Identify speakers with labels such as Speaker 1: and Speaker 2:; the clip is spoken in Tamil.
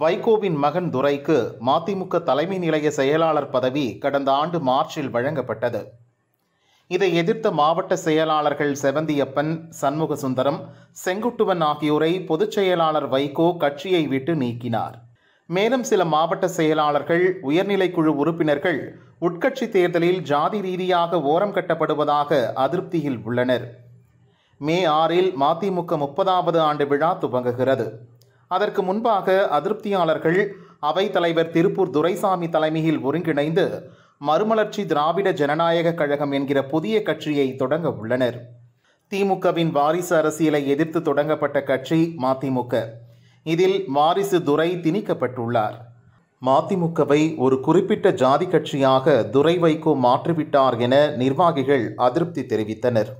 Speaker 1: வைகோவின் மகன் துரைக்கு மதிமுக தலைமை நிலைய செயலாளர் பதவி கடந்த ஆண்டு மார்ச்சில் வழங்கப்பட்டது இதை எதிர்த்த மாவட்ட செயலாளர்கள் செவந்தியப்பன் சண்முக சுந்தரம் செங்குட்டுவன் ஆகியோரை பொதுச் செயலாளர் வைகோ கட்சியை விட்டு நீக்கினார் மேலும் சில மாவட்ட செயலாளர்கள் உயர்நிலைக்குழு உறுப்பினர்கள் உட்கட்சி தேர்தலில் ஜாதி ரீதியாக ஓரம் கட்டப்படுவதாக அதிருப்தியில் உள்ளனர் மே ஆறில் மதிமுக முப்பதாவது ஆண்டு விழா துவங்குகிறது அதற்கு முன்பாக அதிருப்தியாளர்கள் அவை தலைவர் திருப்பூர் துரைசாமி தலைமையில் ஒருங்கிணைந்து மறுமலர்ச்சி திராவிட ஜனநாயக கழகம் என்கிற புதிய கட்சியை தொடங்க உள்ளனர் திமுகவின் வாரிசு அரசியலை எதிர்த்து தொடங்கப்பட்ட கட்சி மதிமுக இதில் வாரிசு துரை திணிக்கப்பட்டுள்ளார் மதிமுகவை ஒரு குறிப்பிட்ட ஜாதி கட்சியாக துரை வைகோ மாற்றிவிட்டார் என நிர்வாகிகள் அதிருப்தி தெரிவித்தனர்